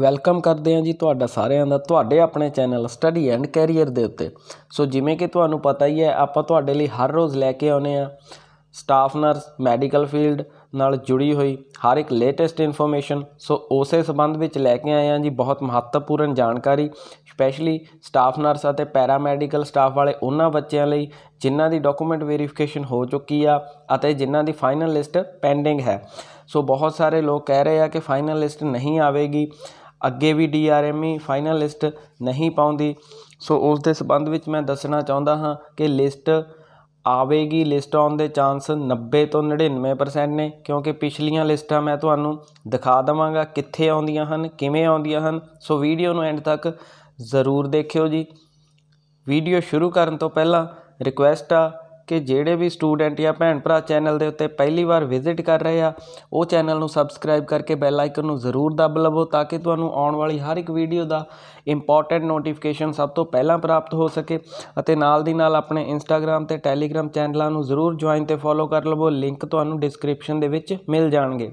welcome ਕਰਦੇ ਹਾਂ ਜੀ ਤੁਹਾਡਾ ਸਾਰਿਆਂ ਦਾ ਤੁਹਾਡੇ ਆਪਣੇ ਚੈਨਲ ਸਟੱਡੀ ਐਂਡ ਕੈਰੀਅਰ ਦੇ ਉੱਤੇ ਸੋ ਜਿਵੇਂ ਕਿ ਤੁਹਾਨੂੰ ਪਤਾ ਹੀ ਹੈ ਆਪਾਂ ਤੁਹਾਡੇ ਲਈ ਹਰ ਰੋਜ਼ ਲੈ ਕੇ ਆਉਨੇ ਆ ਸਟਾਫ ਨਰਸ ਮੈਡੀਕਲ ਫੀਲਡ ਨਾਲ ਜੁੜੀ ਹੋਈ ਹਰ ਇੱਕ ਲੇਟੈਸਟ ਇਨਫੋਰਮੇਸ਼ਨ ਸੋ ਉਸੇ ਸੰਬੰਧ ਵਿੱਚ ਲੈ ਕੇ ਆਏ ਹਾਂ ਜੀ ਬਹੁਤ ਮਹੱਤਵਪੂਰਨ ਜਾਣਕਾਰੀ ਸਪੈਸ਼ਲੀ ਸਟਾਫ ਨਰਸ ਅਤੇ ਪੈਰਾਮੈਡੀਕਲ ਸਟਾਫ ਵਾਲੇ ਉਹਨਾਂ ਬੱਚਿਆਂ ਲਈ ਜਿਨ੍ਹਾਂ ਦੀ ਡਾਕੂਮੈਂਟ ਵੈਰੀਫਿਕੇਸ਼ਨ ਹੋ ਚੁੱਕੀ ਆ ਅਤੇ ਜਿਨ੍ਹਾਂ ਦੀ ਫਾਈਨਲ ਲਿਸਟ ਪੈਂਡਿੰਗ ਹੈ ਸੋ ਬਹੁਤ ਸਾਰੇ ਲੋਕ ਕਹਿ ਰਹੇ ਆ ਕਿ ਫਾਈਨਲ ਲਿਸਟ ਨਹੀਂ ਆਵੇਗੀ ਅੱਗੇ ਵੀ ਡੀਆਰਐਮਈ ਫਾਈਨਲ ਲਿਸਟ ਨਹੀਂ ਪਾਉਂਦੀ ਸੋ ਉਸ ਦੇ ਸਬੰਧ ਵਿੱਚ ਮੈਂ ਦੱਸਣਾ ਚਾਹੁੰਦਾ ਹਾਂ ਕਿ ਲਿਸਟ ਆਵੇਗੀ ਲਿਸਟ ਆਉਣ ਦੇ ਚਾਂਸ 90 ਤੋਂ 99% ਨੇ ਕਿਉਂਕਿ ਪਿਛਲੀਆਂ ਲਿਸਟਾਂ ਮੈਂ ਤੁਹਾਨੂੰ ਦਿਖਾ ਦਵਾਂਗਾ ਕਿੱਥੇ ਆਉਂਦੀਆਂ ਹਨ ਕਿਵੇਂ ਆਉਂਦੀਆਂ ਹਨ ਸੋ ਵੀਡੀਓ ਨੂੰ ਐਂਡ ਤੱਕ ਜ਼ਰੂਰ ਦੇਖਿਓ ਜੀ ਵੀਡੀਓ ਸ਼ੁਰੂ ਕਰਨ ਤੋਂ ਪਹਿਲਾਂ ਰਿਕੁਐਸਟ ਆ ਕਿ ਜਿਹੜੇ ਵੀ ਸਟੂਡੈਂਟ ਜਾਂ ਭੈਣ ਭਰਾ ਚੈਨਲ ਦੇ ਉੱਤੇ ਪਹਿਲੀ ਵਾਰ ਵਿਜ਼ਿਟ ਕਰ ਰਹੇ ਆ ਉਹ ਚੈਨਲ ਨੂੰ ਸਬਸਕ੍ਰਾਈਬ ਕਰਕੇ ਬੈਲ ਆਈਕਨ ਨੂੰ ਜ਼ਰੂਰ ਦਬ ਲਵੋ ਤਾਂ ਕਿ ਤੁਹਾਨੂੰ ਆਉਣ ਵਾਲੀ ਹਰ ਇੱਕ ਵੀਡੀਓ ਦਾ ਇੰਪੋਰਟੈਂਟ ਨੋਟੀਫਿਕੇਸ਼ਨ ਸਭ ਤੋਂ ਪਹਿਲਾਂ ਪ੍ਰਾਪਤ ਹੋ ਸਕੇ ਅਤੇ ਨਾਲ ਦੀ ਨਾਲ ਆਪਣੇ ਇੰਸਟਾਗ੍ਰam ਤੇ ਟੈਲੀਗ੍ਰam ਚੈਨਲਾਂ ਨੂੰ ਜ਼ਰੂਰ ਜੁਆਇਨ ਤੇ ਫੋਲੋ ਕਰ ਲਵੋ ਲਿੰਕ ਤੁਹਾਨੂੰ ਡਿਸਕ੍ਰਿਪਸ਼ਨ ਦੇ ਵਿੱਚ ਮਿਲ ਜਾਣਗੇ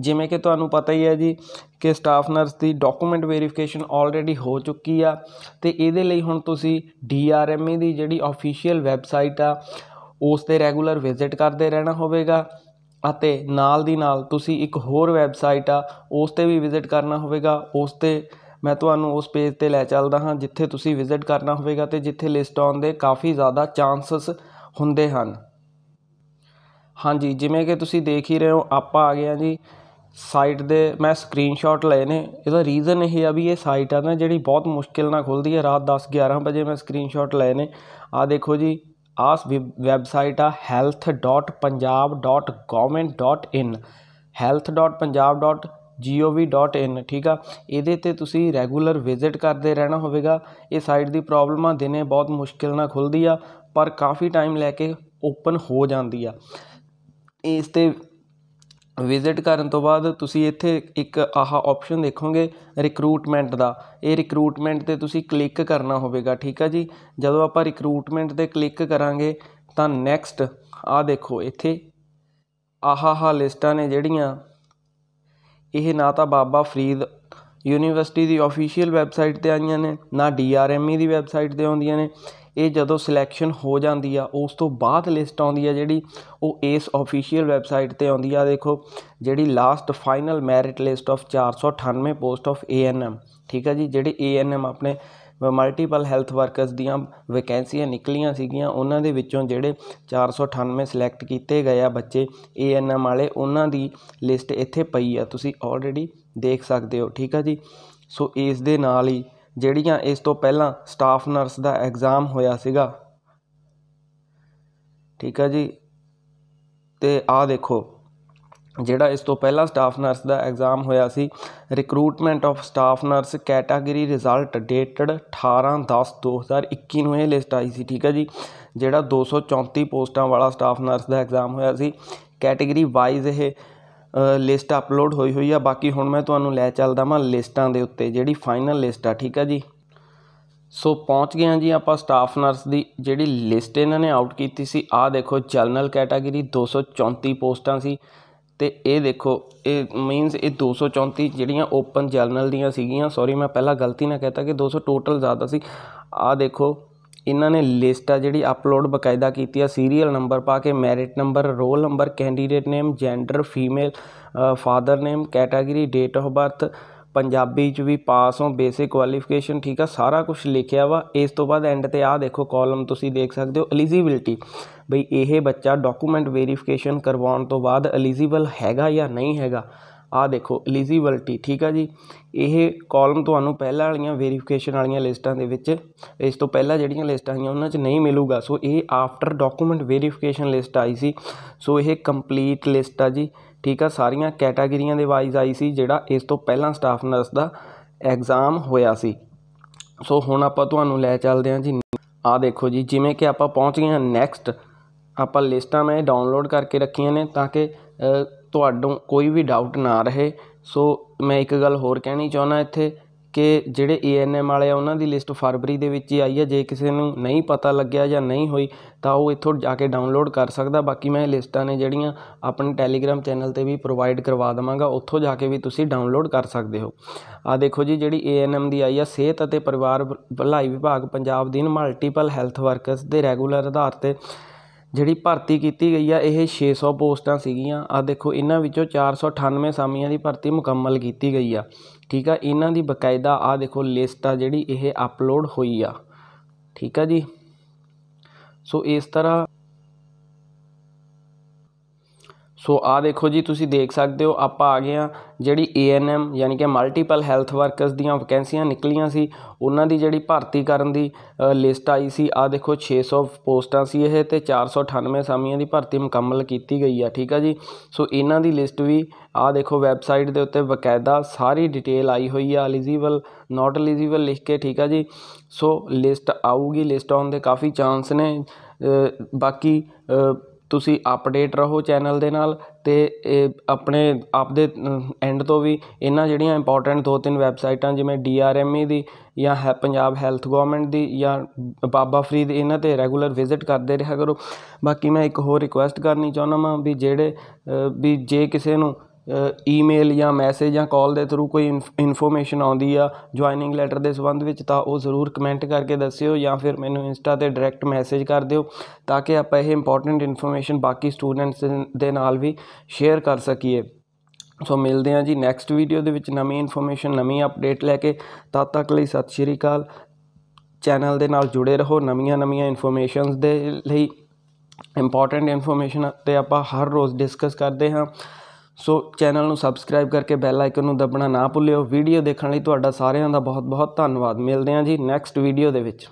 ਜਿਵੇਂ ਕਿ ਤੁਹਾਨੂੰ ਪਤਾ ਹੀ ਹੈ ਜੀ ਕਿ ਸਟਾਫ ਨਰਸ ਦੀ ਡਾਕੂਮੈਂਟ ਵੈਰੀਫਿਕੇਸ਼ਨ ਆਲਰੇਡੀ ਹੋ ਚੁੱਕੀ ਆ ਤੇ ਇਹਦੇ ਲਈ ਹੁਣ ਤੁਸੀਂ ਡੀਆਰਐਮਏ e ਦੀ ਜਿਹੜੀ ਅਫੀਸ਼ੀਅਲ ਵੈਬਸਾਈਟ ਆ ਉਸ ਤੇ ਰੈਗੂਲਰ ਵਿਜ਼ਿਟ ਕਰਦੇ ਰਹਿਣਾ ਹੋਵੇਗਾ ਅਤੇ ਨਾਲ ਦੀ ਨਾਲ ਤੁਸੀਂ ਇੱਕ ਹੋਰ ਵੈਬਸਾਈਟ ਆ ਉਸ ਤੇ ਵੀ ਵਿਜ਼ਿਟ ਕਰਨਾ ਹੋਵੇਗਾ ਉਸ ਤੇ ਮੈਂ ਤੁਹਾਨੂੰ ਉਸ ਪੇਜ ਤੇ ਲੈ ਚੱਲਦਾ ਹਾਂ ਜਿੱਥੇ ਤੁਸੀਂ ਵਿਜ਼ਿਟ ਕਰਨਾ ਹੋਵੇਗਾ ਤੇ ਜਿੱਥੇ ਲਿਸਟ ਆਉਣ ਦੇ ਕਾਫੀ ਜ਼ਿਆਦਾ ਚਾਂਸਸ ਹੁੰਦੇ ਹਨ ਹਾਂਜੀ ਜਿਵੇਂ ਕਿ ਤੁਸੀਂ ਦੇਖ ਹੀ ਰਹੇ ਹੋ ਆਪਾਂ ਆ ਗਏ ਆ ਜੀ ਸਾਈਟ ਦੇ ਮੈਂ ਸਕਰੀਨਸ਼ਾਟ ਲਏ ਨੇ ਇਹਦਾ ਰੀਜ਼ਨ ਇਹ ਆ ਵੀ ਇਹ ਸਾਈਟ ਆ ਨਾ ਜਿਹੜੀ ਬਹੁਤ ਮੁਸ਼ਕਿਲ ਨਾਲ ਖੁੱਲਦੀ ਹੈ ਰਾਤ 10 11 ਵਜੇ ਮੈਂ ਸਕਰੀਨਸ਼ਾਟ ਲਏ ਨੇ ਆ ਦੇਖੋ ਜੀ ਆਸ ਵੈਬਸਾਈਟ ਆ health.punjab.government.in health.punjab.gov.in ਠੀਕ ਆ ਇਹਦੇ ਤੇ ਤੁਸੀਂ ਰੈਗੂਲਰ ਵਿਜ਼ਿਟ ਕਰਦੇ ਰਹਿਣਾ ਹੋਵੇਗਾ ਇਹ ਸਾਈਟ ਦੀ ਪ੍ਰੋਬਲਮ ਆ ਦਿਨੇ ਬਹੁਤ ਮੁਸ਼ਕਿਲ ਨਾਲ ਖੁੱਲਦੀ ਆ ਪਰ ਕਾਫੀ ਟਾਈਮ ਲੈ ਕੇ ਓਪਨ ਹੋ ਜਾਂਦੀ ਆ ਇਸ ਤੇ ਵਿਜ਼ਿਟ ਕਰਨ ਤੋਂ ਬਾਅਦ ਤੁਸੀਂ ਇੱਥੇ ਇੱਕ ਆਹ ਆਪਸ਼ਨ ਦੇਖੋਗੇ ਰਿਕਰੂਟਮੈਂਟ ਦਾ ਇਹ ਰਿਕਰੂਟਮੈਂਟ ਤੇ ਤੁਸੀਂ ਕਲਿੱਕ ਕਰਨਾ ਹੋਵੇਗਾ ਠੀਕ ਆ ਜੀ ਜਦੋਂ ਆਪਾਂ ਰਿਕਰੂਟਮੈਂਟ ਤੇ ਕਲਿੱਕ ਕਰਾਂਗੇ ਤਾਂ ਨੈਕਸਟ ਆ ਦੇਖੋ ਇੱਥੇ ਆਹ ਆਹ ਲਿਸਟਾਂ ਨੇ ਜਿਹੜੀਆਂ ਇਹ ਨਾ ਤਾਂ ਬਾਬਾ ਫਰੀਦ ਯੂਨੀਵਰਸਿਟੀ ਦੀ ਅਫੀਸ਼ੀਅਲ ਵੈਬਸਾਈਟ ਤੇ ਆਈਆਂ ਨੇ ਨਾ ਡੀਆਰਐਮਈ ਦੀ ਵੈਬਸਾਈਟ ਤੇ ਆਉਂਦੀਆਂ ਨੇ ਇਹ ਜਦੋਂ ਸਿਲੈਕਸ਼ਨ ਹੋ ਜਾਂਦੀ ਆ ਉਸ ਤੋਂ ਬਾਅਦ ਲਿਸਟ ਆਉਂਦੀ ਆ ਜਿਹੜੀ ਉਹ ਏਸ ਅਫੀਸ਼ੀਅਲ ਵੈਬਸਾਈਟ ਤੇ ਆਉਂਦੀ ਆ ਦੇਖੋ ਜਿਹੜੀ last final merit list of 498 post of ANM ਠੀਕ ਆ ਜੀ ਜਿਹੜੇ ਏਐਨਐਮ ਆਪਣੇ ਮਲਟੀਪਲ ਹੈਲਥ ਵਰਕਰਸ ਦੀਆਂ ਵੈਕੈਂਸੀਆਂ ਨਿਕਲੀਆਂ ਸੀਗੀਆਂ ਉਹਨਾਂ ਦੇ ਵਿੱਚੋਂ ਜਿਹੜੇ 498 ਸਿਲੈਕਟ ਕੀਤੇ ਗਏ ਆ ਬੱਚੇ ਏਐਨਐਮ ਵਾਲੇ ਉਹਨਾਂ ਦੀ ਲਿਸਟ ਇੱਥੇ ਪਈ ਆ ਤੁਸੀਂ ਆਲਰੇਡੀ ਦੇਖ ਸਕਦੇ ਹੋ ਠੀਕ ਆ ਜੀ ਸੋ ਇਸ ਦੇ ਨਾਲ ਹੀ ਜਿਹੜੀਆਂ ਇਸ ਤੋਂ ਪਹਿਲਾਂ ਸਟਾਫ ਨਰਸ ਦਾ ਐਗਜ਼ਾਮ ਹੋਇਆ ਸੀਗਾ ਠੀਕ ਹੈ ਜੀ ਤੇ ਆਹ ਦੇਖੋ ਜਿਹੜਾ ਇਸ ਤੋਂ ਪਹਿਲਾਂ ਸਟਾਫ ਨਰਸ ਦਾ ਐਗਜ਼ਾਮ ਹੋਇਆ ਸੀ recruitment of staff nurse category result dated 18/10/2021 ਨੂੰ ਇਹ ਲਿਸਟ ਆਈ ਸੀ ਠੀਕ ਹੈ ਜੀ ਜਿਹੜਾ 234 ਪੋਸਟਾਂ ਵਾਲਾ ਸਟਾਫ ਨਰਸ ਦਾ ਐਗਜ਼ਾਮ ਹੋਇਆ ਸੀ ਕੈਟਾਗਰੀ ਵਾਈਜ਼ ਇਹ ਲਿਸਟ ਅਪਲੋਡ ਹੋਈ ਹੋਈ ਆ ਬਾਕੀ ਹੁਣ ਮੈਂ ਤੁਹਾਨੂੰ ਲੈ ਚੱਲਦਾ ਮੈਂ ਲਿਸਟਾਂ ਦੇ ਉੱਤੇ ਜਿਹੜੀ ਫਾਈਨਲ ਲਿਸਟ ਆ ਠੀਕ ਆ ਜੀ ਸੋ ਪਹੁੰਚ ਗਏ ਆ ਜੀ ਆਪਾਂ ਸਟਾਫ ਨਰਸ ਦੀ ਜਿਹੜੀ ਲਿਸਟ ਇਹਨਾਂ ਨੇ ਆਊਟ ਕੀਤੀ ਸੀ ਆਹ ਦੇਖੋ ਜਨਰਲ ਕੈਟਾਗਰੀ 234 ਪੋਸਟਾਂ ਸੀ ਤੇ ਇਹ ਦੇਖੋ ਇਹ ਮੀਨਸ ਇਹ 234 ਜਿਹੜੀਆਂ ਓਪਨ ਜਨਰਲ ਦੀਆਂ ਸੀਗੀਆਂ ਸੌਰੀ ਮੈਂ ਪਹਿਲਾਂ ਗਲਤੀ ਨਾਲ ਕਹਿਤਾ ਕਿ 200 ਟੋਟਲ ਜ਼ਿਆਦਾ ਸੀ ਆਹ ਦੇਖੋ ਇਹਨਾਂ ਨੇ ਲਿਸਟ ਆ ਜਿਹੜੀ ਅਪਲੋਡ ਬਕਾਇਦਾ ਕੀਤੀ ਆ ਸੀਰੀਅਲ ਨੰਬਰ ਪਾ ਕੇ merit number roll number candidate name gender female father name category date of birth Punjabi ਚ ਵੀ ਪਾਸ ਹੋ ਬੇਸਿਕ ਕੁਆਲੀਫਿਕੇਸ਼ਨ ਠੀਕ ਆ ਸਾਰਾ ਕੁਝ ਲਿਖਿਆ ਵਾ ਇਸ ਤੋਂ ਬਾਅਦ ਐਂਡ ਤੇ ਆ ਦੇਖੋ ਕਾਲਮ ਤੁਸੀਂ ਦੇਖ ਸਕਦੇ ਹੋ ਐਲੀਜੀਬਿਲਟੀ ਬਈ ਇਹ ਬੱਚਾ ਡਾਕੂਮੈਂਟ ਵੈਰੀਫਿਕੇਸ਼ਨ ਕਰਵਾਉਣ ਤੋਂ ਬਾਅਦ ਐਲੀਜੀਬਲ ਹੈਗਾ ਜਾਂ ਨਹੀਂ ਹੈਗਾ ਆਹ ਦੇਖੋ ਐਲੀਜੀਬਿਲਟੀ ਠੀਕ ਆ ਜੀ ਇਹ ਕਾਲਮ ਤੁਹਾਨੂੰ ਪਹਿਲਾਂ ਵਾਲੀਆਂ ਵੈਰੀਫਿਕੇਸ਼ਨ ਵਾਲੀਆਂ ਲਿਸਟਾਂ ਦੇ ਵਿੱਚ ਇਸ ਤੋਂ ਪਹਿਲਾਂ ਜਿਹੜੀਆਂ ਲਿਸਟਾਂ ਆਈਆਂ ਉਹਨਾਂ 'ਚ ਨਹੀਂ ਮਿਲੂਗਾ ਸੋ ਇਹ ਆਫਟਰ ਡਾਕੂਮੈਂਟ ਵੈਰੀਫਿਕੇਸ਼ਨ ਲਿਸਟ ਆਈ ਸੀ ਸੋ ਇਹ ਕੰਪਲੀਟ ਲਿਸਟ ਆ ਜੀ ਠੀਕ ਆ ਸਾਰੀਆਂ ਕੈਟਾਗਰੀਆਂ ਦੇ ਵਾਈਜ਼ ਆਈ ਸੀ ਜਿਹੜਾ ਇਸ ਤੋਂ ਪਹਿਲਾਂ ਸਟਾਫ ਨਰਸ ਦਾ ਐਗਜ਼ਾਮ ਹੋਇਆ ਸੀ ਸੋ ਹੁਣ ਆਪਾਂ ਤੁਹਾਨੂੰ ਲੈ ਚੱਲਦੇ ਹਾਂ ਜੀ ਆ ਦੇਖੋ ਜੀ ਜਿਵੇਂ ਕਿ ਆਪਾਂ ਪਹੁੰਚ ਗਏ ਹਾਂ ਨੈਕਸਟ ਆਪਾਂ ਲਿਸਟਾਂ ਮੈਂ ਡਾਊਨਲੋਡ ਕਰਕੇ ਰੱਖੀਆਂ ਨੇ ਤਾਂ ਕਿ ਤੁਹਾਡੋਂ ਕੋਈ ਵੀ ਡਾਊਟ ਨਾ ਰਹੇ ਸੋ ਮੈਂ ਇੱਕ ਗੱਲ ਹੋਰ ਕਹਿਣੀ ਚਾਹੁੰਦਾ ਇੱਥੇ ਕਿ ਜਿਹੜੇ ਏਐਨਐਮ ਵਾਲੇ ਆ ਉਹਨਾਂ ਦੀ ਲਿਸਟ ਫਰਵਰੀ ਦੇ ਵਿੱਚ ਹੀ ਆਈ ਹੈ ਜੇ ਕਿਸੇ ਨੂੰ ਨਹੀਂ ਪਤਾ ਲੱਗਿਆ ਜਾਂ ਨਹੀਂ ਹੋਈ ਤਾਂ ਉਹ ਇੱਥੋਂ ਜਾ ਕੇ ਡਾਊਨਲੋਡ ਕਰ ਸਕਦਾ ਬਾਕੀ ਮੈਂ ਲਿਸਟਾਂ ਨੇ ਜਿਹੜੀਆਂ ਆਪਣੇ ਟੈਲੀਗ੍ਰam ਚੈਨਲ ਤੇ ਵੀ ਪ੍ਰੋਵਾਈਡ ਕਰਵਾ ਦਵਾਂਗਾ ਉੱਥੋਂ ਜਾ ਕੇ ਵੀ ਤੁਸੀਂ ਡਾਊਨਲੋਡ ਕਰ ਸਕਦੇ ਹੋ ਆ ਦੇਖੋ ਜੀ ਜਿਹੜੀ ਏਐਨਐਮ ਦੀ ਆਈ ਆ ਸਿਹਤ ਅਤੇ ਪਰਿਵਾਰ ਭਲਾਈ ਵਿਭਾਗ ਪੰਜਾਬ ਦੀਨ ਮਲਟੀਪਲ ਹੈਲਥ ਵਰਕਰਸ ਦੇ ਰੈਗੂਲਰ ਆਧਾਰ ਤੇ ਜਿਹੜੀ ਭਰਤੀ ਕੀਤੀ ਗਈ ਆ ਇਹ 600 ਪੋਸਟਾਂ ਸੀਗੀਆਂ ਆ ਦੇਖੋ ਇਹਨਾਂ ਵਿੱਚੋਂ 498 ਸਾਮੀਆਂ ਦੀ ਭਰਤੀ ਮੁਕੰਮਲ ਕੀਤੀ ਗਈ ਆ ਠੀਕ ਆ ਇਹਨਾਂ ਦੀ ਬਕਾਇਦਾ ਆ ਦੇਖੋ ਲਿਸਟ ਆ ਜਿਹੜੀ ਇਹ ਅਪਲੋਡ ਹੋਈ ਆ ਠੀਕ ਆ ਜੀ ਸੋ ਇਸ ਤਰ੍ਹਾਂ ਸੋ ਆ ਦੇਖੋ ਜੀ ਤੁਸੀਂ ਦੇਖ ਸਕਦੇ ਹੋ ਆਪਾਂ ਆ ਗਏ ਆ ਜਿਹੜੀ ਏਐਨਐਮ ਯਾਨੀ ਕਿ ਮਲਟੀਪਲ ਹੈਲਥ ਵਰਕਰਸ ਦੀਆਂ ਵੈਕੈਂਸੀਆਂ ਨਿਕਲੀਆਂ ਸੀ ਉਹਨਾਂ ਦੀ ਜਿਹੜੀ ਭਰਤੀ ਕਰਨ ਦੀ ਲਿਸਟ ਆਈ ਸੀ ਆ ਦੇਖੋ 600 ਪੋਸਟਾਂ ਸੀ ਇਹ ਤੇ 498 ਸਾਮੀਆਂ ਦੀ ਭਰਤੀ ਮੁਕੰਮਲ ਕੀਤੀ ਗਈ ਆ ਠੀਕ ਆ ਜੀ ਸੋ ਇਹਨਾਂ ਦੀ ਲਿਸਟ ਵੀ ਆ ਦੇਖੋ ਵੈਬਸਾਈਟ ਦੇ ਉੱਤੇ ਬਕਾਇਦਾ ਸਾਰੀ ਡਿਟੇਲ ਆਈ ਹੋਈ ਆ ਐਲੀਜੀਬਲ ਨਾਟ ਐਲੀਜੀਬਲ ਲਿਖ ਕੇ ਠੀਕ ਆ ਜੀ ਸੋ ਲਿਸਟ ਆਊਗੀ ਲਿਸਟ ਆਉਣ ਦੇ ਕਾਫੀ ਚਾਂਸ ਨੇ ਬਾਕੀ ਤੁਸੀਂ ਅਪਡੇਟ ਰਹੋ ਚੈਨਲ ਦੇ ਨਾਲ ਤੇ ਇਹ ਆਪਣੇ ਆਪਦੇ ਐਂਡ ਤੋਂ ਵੀ ਇਹਨਾਂ ਜਿਹੜੀਆਂ ਇੰਪੋਰਟੈਂਟ ਦੋ ਤਿੰਨ ਵੈਬਸਾਈਟਾਂ ਜਿਵੇਂ ਡੀਆਰਐਮਈ e ਦੀ ਜਾਂ ਹੈ ਪੰਜਾਬ ਹੈਲਥ ਗਵਰਨਮੈਂਟ ਦੀ ਜਾਂ ਬਾਬਾ ਫਰੀਦ ਇਹਨਾਂ 'ਤੇ ਰੈਗੂਲਰ ਵਿਜ਼ਿਟ ਕਰਦੇ ਰਿਹਾ ਕਰੋ ਬਾਕੀ ਮੈਂ ਇੱਕ ਹੋਰ ਰਿਕੁਐਸਟ ਕਰਨੀ ਚਾਹੁੰਦਾ ਹਾਂ ਵੀ ਜਿਹੜੇ ਵੀ ਜੇ ਕਿਸੇ ਨੂੰ ਈਮੇਲ ਜਾਂ ਮੈਸੇਜ ਜਾਂ ਕਾਲ ਦੇ ਥਰੂ ਕੋਈ ਇਨਫੋਰਮੇਸ਼ਨ ਆਉਂਦੀ ਆ ਜੁਆਇਨਿੰਗ ਲੈਟਰ ਦੇ ਸੰਬੰਧ ਵਿੱਚ ਤਾਂ ਉਹ ਜ਼ਰੂਰ ਕਮੈਂਟ ਕਰਕੇ ਦੱਸਿਓ ਜਾਂ ਫਿਰ ਮੈਨੂੰ ਇੰਸਟਾ ਤੇ ਡਾਇਰੈਕਟ ਮੈਸੇਜ ਕਰ ਦਿਓ ਤਾਂ ਕਿ ਆਪਾਂ ਇਹ ਇੰਪੋਰਟੈਂਟ ਇਨਫੋਰਮੇਸ਼ਨ ਬਾਕੀ ਸਟੂਡੈਂਟਸ ਦੇ ਨਾਲ ਵੀ ਸ਼ੇਅਰ ਕਰ ਸਕੀਏ ਸੋ ਮਿਲਦੇ ਆ ਜੀ ਨੈਕਸਟ ਵੀਡੀਓ ਦੇ ਵਿੱਚ ਨਵੀਂ ਇਨਫੋਰਮੇਸ਼ਨ ਨਵੀਂ ਅਪਡੇਟ ਲੈ ਕੇ ਤਦ ਤੱਕ ਲਈ ਸਤਿ ਸ਼੍ਰੀ ਅਕਾਲ ਚੈਨਲ ਦੇ ਨਾਲ ਜੁੜੇ ਰਹੋ ਨਵੀਆਂ-ਨਵੀਆਂ ਇਨਫੋਰਮੇਸ਼ਨਸ ਦੇ ਲਈ ਇੰਪੋਰਟੈਂਟ ਇਨਫੋਰਮੇਸ਼ਨ ਤੇ ਆਪਾਂ ਹਰ ਰੋਜ਼ ਡਿਸਕਸ ਕਰਦੇ ਹਾਂ ਸੋ ਚੈਨਲ ਨੂੰ ਸਬਸਕ੍ਰਾਈਬ ਕਰਕੇ ਬੈਲ ਆਈਕਨ ਨੂੰ ਦਬਣਾ ਨਾ ਭੁੱਲਿਓ ਵੀਡੀਓ ਦੇਖਣ ਲਈ ਤੁਹਾਡਾ ਸਾਰਿਆਂ ਦਾ ਬਹੁਤ-ਬਹੁਤ ਧੰਨਵਾਦ ਮਿਲਦੇ ਹਾਂ ਜੀ ਨੈਕਸਟ ਵੀਡੀਓ ਦੇ ਵਿੱਚ